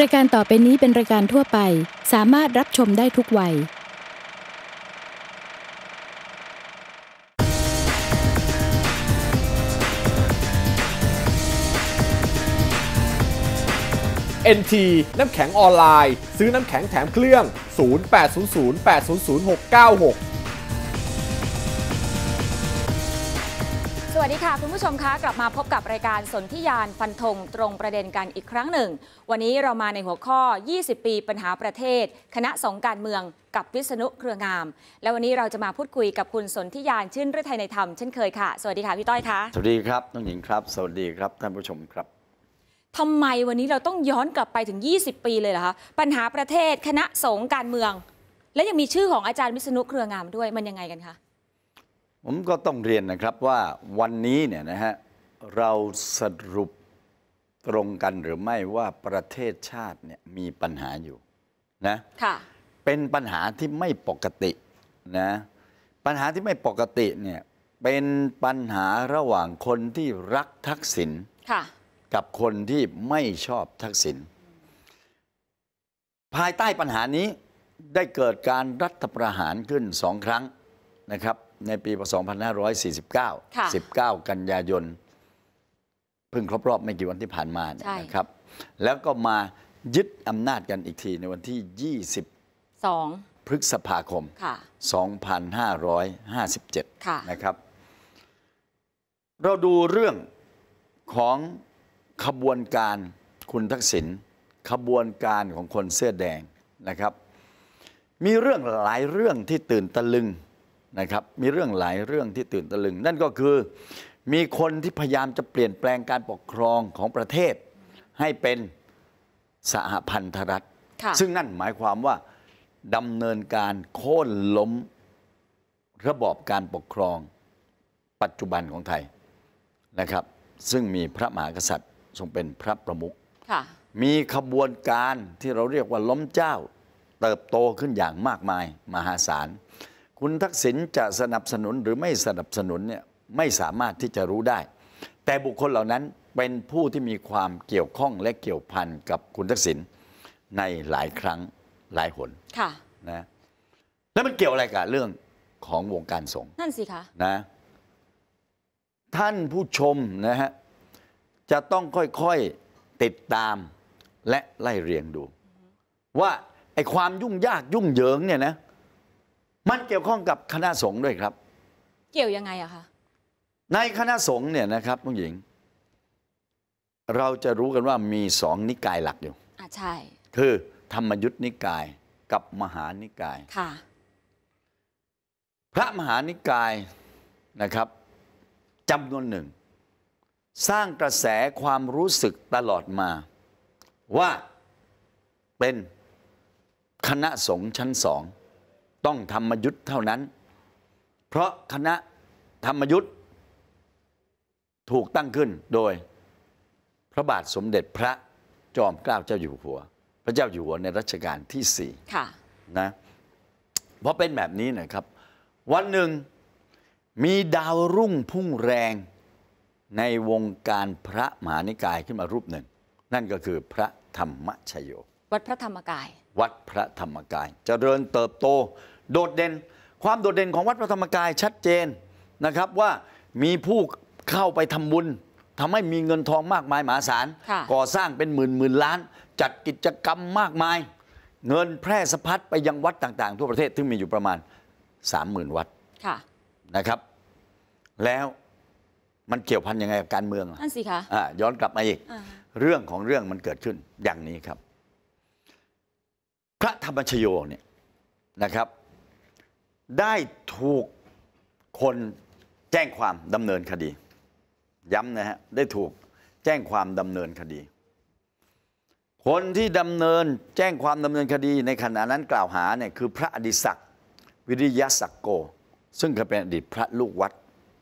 รายการต่อไปนี้เป็นรายการทั่วไป สามารถรับชมได้ทุกวัย NT น้ำแข็งออนไลน์ ซื้อน้ำแข็งแถมเครื่อง 0800800696วัสดีค่ะคุณผู้ชมคะกลับมาพบกับรายการสนธิยานฟันธงตรงประเด็นกันอีกครั้งหนึ่ง วันนี้เรามาในหัวข้อ 20 ปี ปัญหาประเทศ คณะสงการเมืองกับวิษณุเครืองาม และวันนี้เราจะมาพูดคุยกับคุณสนธิยานชื่นฤทัยในธรรมเช่นเคยค่ะ สวัสดีค่ะพี่ต้อยคะสวัสดีครับน้องหญิงครับ สวัสดีครับท่านผู้ชมครับทำไมวันนี้เราต้องย้อนกลับไปถึง 20 ปีเลยเหรอคะปัญหาประเทศ คณะสงการเมือง และยังมีชื่อของอาจารย์วิษณุเครืองามด้วยมันยังไงกันคะผมก็ต้องเรียนนะครับว่าวันนี้เนี่ยนะฮะเราสรุปตรงกันหรือไม่ว่าประเทศชาติเนี่ยมีปัญหาอยู่นะค่ะเป็นปัญหาที่ไม่ปกตินะ ปัญหาที่ไม่ปกติเนี่ยเป็นปัญหาระหว่างคนที่รักทักษิณกับคนที่ไม่ชอบทักษิณภายใต้ปัญหานี้ได้เกิดการรัฐประหารขึ้นสองครั้งนะครับในปีพศ2549 19 กันยายนเพิ่งครบรอบไม่กี่วันที่ผ่านมานะครับ แล้วก็มายึดอำนาจกันอีกที ในวันที่ 22 พฤษภาคม 2557 นะครับเราดูเรื่องของขบวนการคุณทักษิณขบวนการของคนเสื้อแดงนะครับ มีเรื่องหลายเรื่องที่ตื่นตะลึงนะครับมีเรื่องหลายเรื่องที่ตื่นตะลึงนั่นก็คือมีคนที่พยายามจะเปลี่ยนแปลงการปกครองของประเทศ ให้เป็นสหพันธรัฐซึ่งนั่นหมายความว่าดำเนินการโค่นล้ม ระบอบการปกครองปัจจุบันของไทยนะครับ ซึ่งมีพระมหากษัตริย์ทรงเป็นพระประมุขมีขบวนการที่เราเรียกว่าล้มเจ้าเติบโตขึ้นอย่างมากมายมหาศาลคุณทักษิณจะสนับสนุนหรือไม่สนับสนุนเนี่ยไม่สามารถที่จะรู้ได้ แต่บุคคลเหล่านั้นเป็นผู้ที่มีความเกี่ยวข้องและเกี่ยวพันกับคุณทักษิณในหลายครั้งหลายหนค่ะนะแล้วมันเกี่ยวอะไรกับเรื่องของวงการสงฆ์นั่นสิคะนะท่านผู้ชมนะฮะจะต้องค่อยๆติดตามและไล่เรียงดู ว่าไอ้ความยุ่งยากยุ่งเหยิงเนี่ยนะมันเกี่ยวข้องกับคณะสงฆ์ด้วยครับ เกี่ยวยังไงอะคะ ในคณะสงฆ์เนี่ยนะครับผู้หญิง เราจะรู้กันว่ามีสองนิกายหลักอยู่ อ่าใช่ คือธรรมยุทธนิกายกับมหานิกาย ค่ะ พระมหานิกายนะครับจำนวนหนึ่ง สร้างกระแสความรู้สึกตลอดมา ว่าเป็นคณะสงฆ์ชั้นสองต้องธรรมยุทธ์เท่านั้น เพราะคณะธรรมยุทธ์ถูกตั้งขึ้นโดยพระบาทสมเด็จพระจอมเกล้าเจ้าอยู่หัว พระเจ้าอยู่หัวในรัชกาลที่สี่นะ เพราะเป็นแบบนี้นะครับ วันหนึ่งมีดาวรุ่งพุ่งแรงในวงการพระมหานิกายขึ้นมารูปหนึ่ง นั่นก็คือพระธรรมชโย วัดพระธรรมกาย วัดพระธรรมกายจเจริญเติบโตโดดเด่นความโดดเด่นของวัดพระธรรมกายชัดเจนนะครับ ว่ามีผู้เข้าไปทำบุญ ทำให้มีเงินทองมากมายมหาศาลก่อสร้างเป็นหมื่นหมื่นล้าน จัดกิจกรรมมากมาย เงินแพร่สะพัดไปยังวัดต่าง ๆ ทั่วประเทศซึ่งมีอยู่ประมาณ 30,000 วัดนะครับ แล้วมันเกี่ยวพันยังไงกับการเมืองนั่นสิคะะย้อนกลับมาอีกอเรื่องของเรื่องมันเกิดขึ้นอย่างนี้ครับ พระธรรมชโยเนี่ยนะครับได้ถูกคนแจ้งความดำเนินคดี ย้ำนะฮะได้ถูกแจ้งความดำเนินคดีคนที่ดำเนินแจ้งความดำเนินคดีในขณะนั้นกล่าวหาเนี่ยคือพระอดิศักดิ์วิริยศักโก ซึ่งเคยเป็นอดีตพระลูกวัด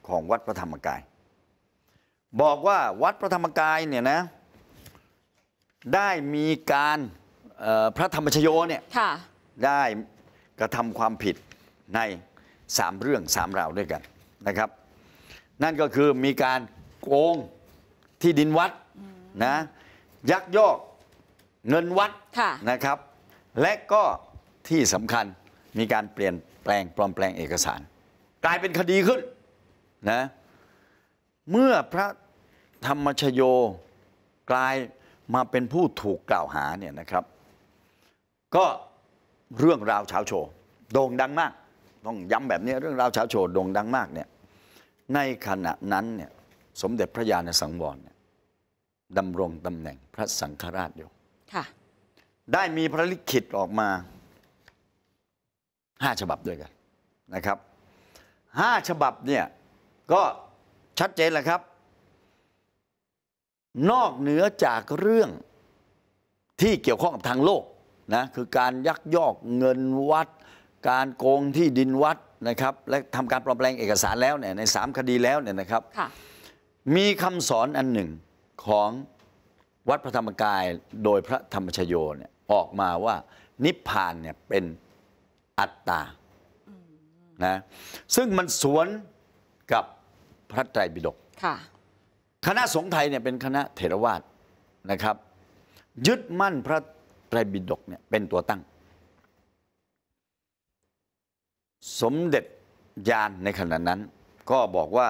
ของวัดพระธรรมกาย บอกว่าวัดพระธรรมกายเนี่ยนะได้มีการพระธรรมชโยเนี่ยได้กระทำความผิดใน3เรื่อง3ราวด้วยกันนะครับนั่นก็คือมีการโกง ที่ดินวัดนะยักยอกเงินวัดนะครับ และก็ที่สำคัญมีการเปลี่ยนแปลงปลอมแปลงเอกสาร กลายเป็นคดีขึ้นนะเมื่อพระธรรมชโยกลายมาเป็นผู้ถูกกล่าวหาเนี่ยนะครับ ก็เรื่องราวชาวโช โด่งดังมากต้องย้ำแบบนี้ เรื่องราวชาวโชดโด่งดังมากเนี่ยในขณะนั้นเนี่ยสมเด็จพระญาณสังวรเนี่ยดำรงตำแหน่งพระสังฆราชอยู่ค่ะได้มีพระลิขิตออกมาห้าฉบับด้วยกันนะครับห้าฉบับเนี่ยก็ชัดเจนแหละครับ นอกเหนือจากเรื่องที่เกี่ยวข้องกับทางโลกนะคือการยักยอกเงินวัดการโกงที่ดินวัดนะครับ และทำการปลอมแปลงเอกสารแล้วเนี่ยในสามคดีแล้วเนี่ยนะครับมีคำสอนอันหนึ่งของวัดพระธรรมกายโดยพระธรรมชโยเนี่ยออกมาว่านิพพานเนี่ยเป็นอัตตานะซึ่งมันสวนกับพระไตรปิฎกคณะสงฆ์ไทยเนี่ยเป็นคณะเถรวาทนะครับ ยึดมั่นพระไตรปิฎกเนี่ยเป็นตัวตั้งสมเด็จยานในขณะนั้น ก็บอกว่า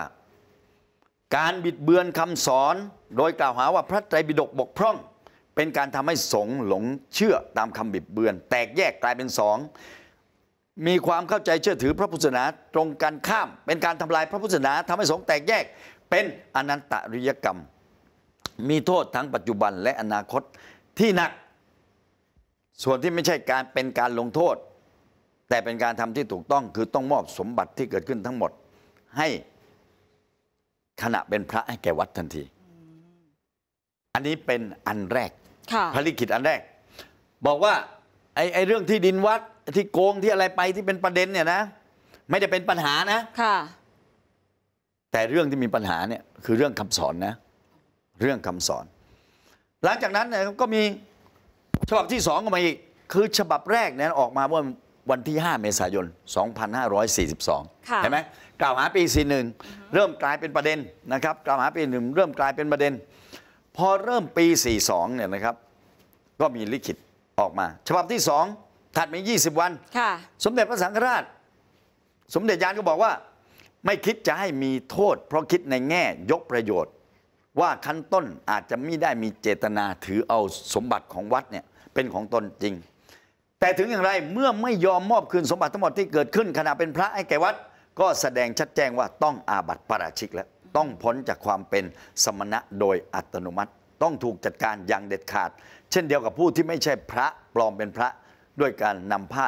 การบิดเบือนคำสอนโดยกล่าวหาว่าพระไตรปิฎกบกพร่อง เป็นการทำให้สงหลงเชื่อตามคำบิดเบือน แตกแยกกลายเป็นสองมีความเข้าใจเชื่อถือพระพุทธศาสนาตรงกันข้าม เป็นการทำลายพระพุทธศาสนาทำให้สงแตกแยกเป็นอนันตริยกรรม มีโทษทั้งปัจจุบันและอนาคตที่หนัก ส่วนที่ไม่ใช่การเป็นการลงโทษแต่เป็นการทำที่ถูกต้องคือต้องมอบสมบัติที่เกิดขึ้นทั้งหมด ให้ขณะเป็นพระให้แก่วัดทันที อันนี้เป็นอันแรกภารกิจอันแรก บอกว่าไอ้ไอเรื่องที่ดินวัดที่โกงที่อะไรไปที่เป็นประเด็นเนี่ยนะไม่ได้เป็นปัญหานะ ค่ะ แต่เรื่องที่มีปัญหาเนี่ยคือเรื่องคำสอนนะ เรื่องคำสอน หลังจากนั้นเนี่ยก็มีฉบับที่สองออกมาอีกคือฉบับแรกเนี่ยออกมาว่าวันที่ 5 เมษายน 2542 ใช่ไหมกล่าวหาปี 41 เริ่มกลายเป็นประเด็นนะครับกล่าวหาปีหนึ่งเริ่มกลายเป็นประเด็น พอเริ่มปี 42เนี่ยนะครับ ก็มีลิขิตออกมา ฉบับที่ 2 ถัดมา 20 วัน สมเด็จพระสังฆราช สมเด็จยานก็บอกว่า ไม่คิดจะให้มีโทษเพราะคิดในแง่ ยกประโยชน์ ว่าขั้นต้นอาจจะไม่ได้มีเจตนาถือเอาสมบัติของวัดเนี่ยเป็นของตนจริงแต่ถึงอย่างไรเมื่อไม่ยอมมอบคืนสมบัติทั้งหมดที่เกิดขึ้นขณะเป็นพระให้แก่วัด ก็แสดงชัดแจ้งว่าต้องอาบัติปราชิกแล้วต้องพ้นจากความเป็นสมณะโดยอัตโนมัติ ต้องถูกจัดการอย่างเด็ดขาด เช่นเดียวกับผู้ที่ไม่ใช่พระปลอมเป็นพระ ด้วยการนำผ้า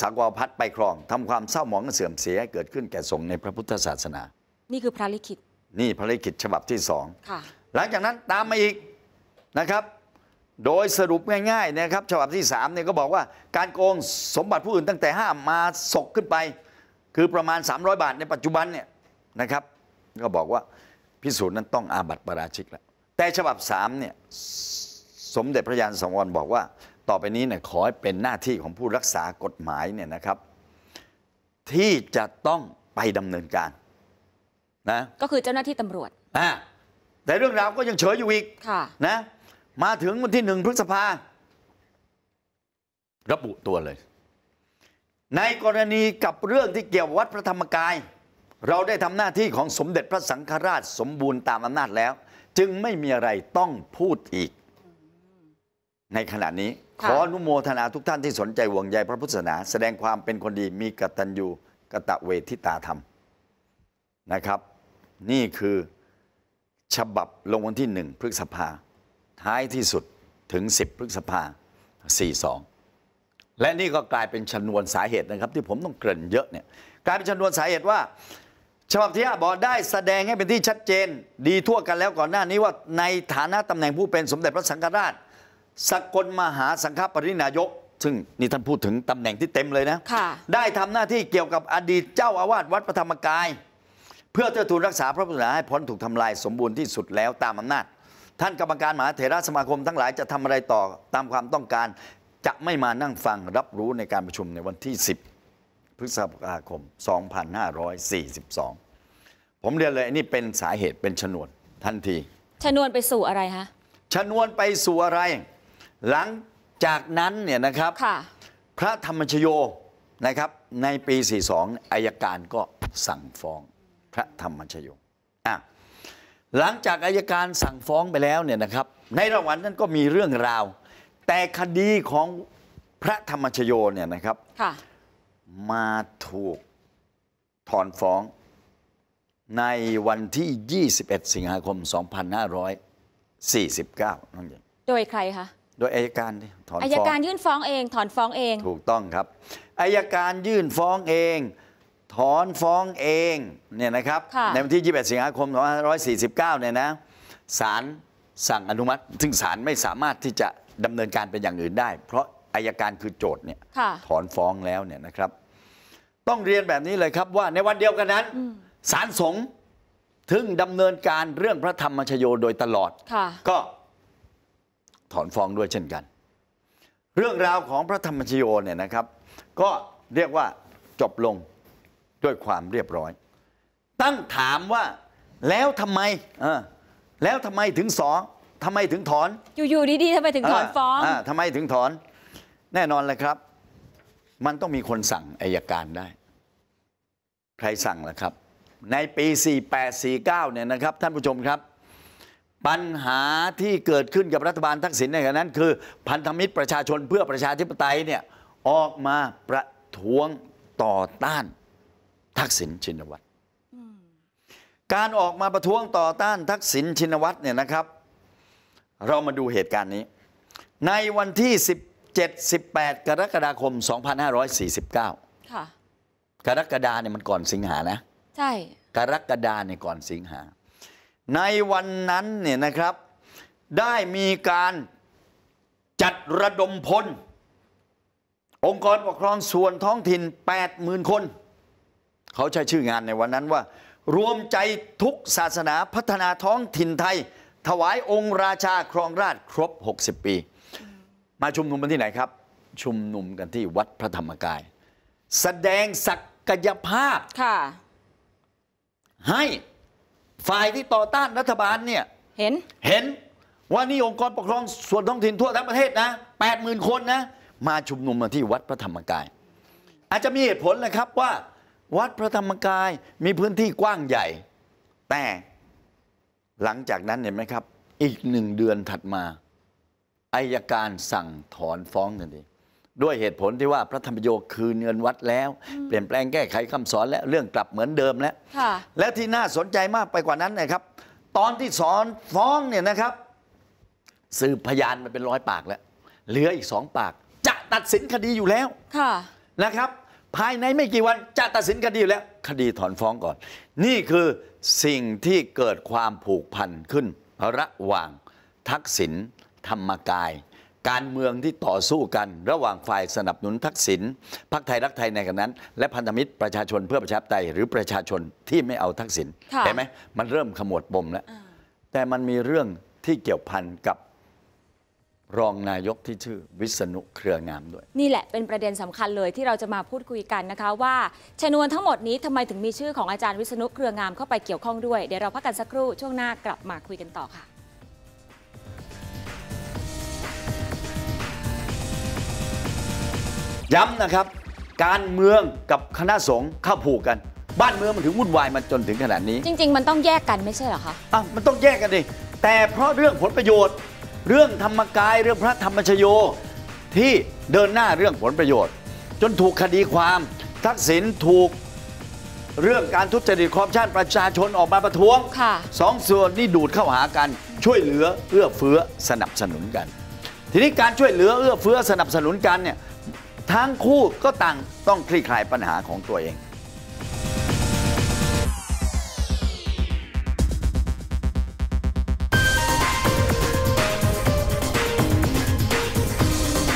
สากวพัดไปครองทำความเศร้าหมองเสื่อมเสียให้เกิดขึ้นแก่สงฆ์ในพระพุทธศาสนา นี่คือพระลิขิตนี่พระลิขิตฉบับที่สองหลังจากนั้นตามมาอีกนะครับโดยสรุปง่าย ๆนะครับ ฉบับที่3เนี่ยก็บอกว่าการโกงสมบัติผู้อื่นตั้งแต่5มาศกขึ้นไป คือประมาณ 300 บาทในปัจจุบันเนี่ยนะครับ ก็บอกว่าพิสูจน์นั้นต้องอาบัติปราชิกแล้วแต่ฉบับ3เนี่ยสมเด็จพระยานสังวรบอกว่า ต่อไปนี้เนี่ยขอให้เป็นหน้าที่ของผู้รักษากฎหมายเนี่ยนะครับ ที่จะต้องไปดำเนินการนะก็คือเจ้าหน้าที่ตำรวจอ่าแต่เรื่องราวก็ยังเฉยอยู่อีกะนะมาถึงวันที่หนึ่งพฤษภาระบุตัวเลย ในกรณีกับเรื่องที่เกี่ยววัดพระธรรมกาย เราได้ทำหน้าที่ของสมเด็จพระสังฆราช สมบูรณ์ตามอำนาจแล้ว จึงไม่มีอะไรต้องพูดอีก ในขณะนี้ ขออนุโมทนาทุกท่านที่สนใจวงใยพระพุทธศาสนา แสดงความเป็นคนดีมีกตัญญูกตะเวทิตาธรรมนะครับ นี่คือฉบับลงวันที่หนึ่งพฤษภาท้ายที่สุดถึง 10พฤษภา42 และนี่ก็กลายเป็นชนวนสาเหตุนะครับ ที่ผมต้องเกริ่นเยอะเนี่ยกลายเป็นชนวนสาเหตุว่าฉบับที่5บอกได้แสดงให้เป็นที่ชัดเจนดีทั่วกันแล้วก่อนหน้านี้ว่าในฐานะตำแหน่งผู้เป็นสมเด็จพระสังฆราช สกลมหาสังฆปรินายกซึ่งนี่ท่านพูดถึงตำแหน่งที่เต็มเลยนะะได้ทำหน้าที่เกี่ยวกับอดีตเจ้าอาวาสวัดพระธรรมกาย เพื่อเจิาทูนรักษาพระพุทธศาสนาให้พ้นถูกทำลายสมบูรณ์ที่สุดแล้วตามอำนาจท่านกรรมการมหาเถรสมาคมทั้งหลายจะทำอะไรต่อตามความต้องการ จะไม่มานั่งฟังรับรู้ในการประชุมในวันที่ 10 พฤษภาคม 2542 ผมเรียนเลยนี่เป็นสาเหตุเป็นชนวนทันที ชนวนไปสู่อะไรคะชนวนไปสู่อะไร หลังจากนั้นเนี่ยนะครับพระธรรมชโยนะครับในปี 42 อายการก็สั่งฟ้องพระธรรมชโยอ่ะหลังจากอายการสั่งฟ้องไปแล้วเนี่ยนะครับ ในระหว่างนั้นก็มีเรื่องราว แต่คดีของพระธรรมชโยเนี่ยนะครับ มาถูกถอนฟ้อง ในวันที่ 21 สิงหาคม 2549 นั่นเองโดยใครคะโดยอายการถอนฟ้องอายการยื่นฟ้องเองถอนฟ้องเอง ถูกต้องครับอายการยื่นฟ้องเองถอนฟ้องเองเนี่ยนะครับในวันที่ 2 8 สิงหาคม 2549 เนี่ยนะศาลสั่งอนุมัติซึ่งศาลไม่สามารถที่จะดำเนินการเป็นอย่างอื่นได้เพราะอายการคือโจทย์เนี่ยถอนฟ้องแล้วเนี่ยนะครับ ต้องเรียนแบบนี้เลยครับว่าในวันเดียวกันนั้นศาลสงฆ์ถึงดำเนินการเรื่องพระธรรมชโยโดยตลอดก็ถอนฟ้องด้วยเช่นกัน เรื่องราวของพระธรรมชโยเนี่ยนะครับ ก็เรียกว่าจบลงด้วยความเรียบร้อย ตั้งถามว่าแล้วทำไมอแล้วทำไมถึงสองทำไมถึงถอน อยู่ๆดีๆทำไมถึงถอนฟ้องอทำไมถึงถอนแน่นอนเลยครับ มันต้องมีคนสั่งอายการได้ ใครสั่งล่ะครับ ในปี 4849เนี่ยนะครับท่านผู้ชมครับปัญหาที่เกิดขึ้นกับรัฐบาลทักษิณในขณะนั้นคือ พันธมิตรประชาชนเพื่อประชาธิปไตยเนี่ยออกมาประท้วงต่อต้านทักษิณชินวัตรการออกมาประท้วงต่อต้านทักษิณชินวัตรเนี่ยนะครับ เรามาดูเหตุการณ์นี้ ในวันที่ 17 18 กรกฎาคม 2549ค่ะกรกฎาเนี่ยมันก่อนสิงหานะ ใช่ กรกฎาเนี่ยก่อนสิงหา ในวันนั้นเนี่ยนะครับ ได้มีการจัดระดมพล องค์กรปกครองส่วนท้องถิ่น 80,000 คนเขาใช้ชื่องานในวันนั้นว่า รวมใจทุกศาสนาพัฒนาท้องถิ่นไทย ถวายองค์ราชาครองราชครบ 60 ปี มาชุมนุมกันที่ไหนครับ ชุมนุมกันที่วัดพระธรรมกาย แสดงศักยภาพให้ฝ่ายที่ต่อต้านรัฐบาลเนี่ยเห็นเห็นว่านี่องค์กรปกครองส่วนท้องถิ่นทั่วทั้งประเทศนะ8 0,000 คนนะ มาชุมนุมมาที่วัดพระธรรมกาย อาจจะมีเหตุผลนะครับว่าวัดพระธรรมกายมีพื้นที่กว้างใหญ่ แต่ หลังจากนั้นเห็นไหมครับ อีกหนึ่งเดือนถัดมา อายการสั่งถอนฟ้องทันทีด้วยเหตุผลที่ว่าพระธรรมโยคืนเงินวัดแล้ว เปลี่ยนแปลงแก้ไขคำสอนและเรื่องกลับเหมือนเดิมแล้วและที่น่าสนใจมากไปกว่านั้นนะครับ ตอนที่สอนฟ้องเนี่ยนะครับ สืบพยานมันเป็นร้อยปากแล้ว เหลืออีกสองปาก จะตัดสินคดีอยู่แล้วนะครับภายในไม่กี่วันจะตัดสินคดีแล้ว คดีถอนฟ้องก่อน นี่คือสิ่งที่เกิดความผูกพันขึ้น ระหว่างทักษิณธรรมกาย การเมืองที่ต่อสู้กัน ระหว่างฝ่ายสนับสนุนทักษิณพักไทยรักไทยในขณะนั้น และพันธมิตรประชาชนเพื่อประชาธิปไตยหรือประชาชนที่ไม่เอาทักษิณเห็นไหมมันเริ่มขมวดปมแล้วแต่มันมีเรื่องที่เกี่ยวพันกับรองนายกที่ชื่อวิษณุเครืองามด้วย นี่แหละเป็นประเด็นสำคัญเลยที่เราจะมาพูดคุยกันนะคะ ว่าชนวนทั้งหมดนี้ทำไมถึงมีชื่อของอาจารย์วิษณุเครืองามเข้าไปเกี่ยวข้องด้วยเดี๋ยวเราพักกันสักครู่ช่วงหน้ากลับมาคุยกันต่อค่ะ ย้ำนะครับการเมืองกับคณะสงฆ์เข้าผูกกัน บ้านเมืองมันถึงวุ่นวายมันจนถึงขนาดนี้ จริง ๆมันต้องแยกกันไม่ใช่เหรอคะอ่ะมันต้องแยกกันดิแต่เพราะเรื่องผลประโยชน์เรื่องธรรมกายเรื่องพระธรรมชโยที่เดินหน้าเรื่องผลประโยชน์ จนถูกคดีความทักษิณถูกเรื่องการทุจริตคอร์รัปชันประชาชนออกมาประท้วงสองส่วนนี่ดูดเข้าหากันช่วยเหลือเอื้อเฟื้อสนับสนุนกัน ทีนี้การช่วยเหลือเอื้อเฟื้อสนับสนุนกันเนี่ยทั้งคู่ก็ต่างต้องคลี่คลายปัญหาของตัวเอง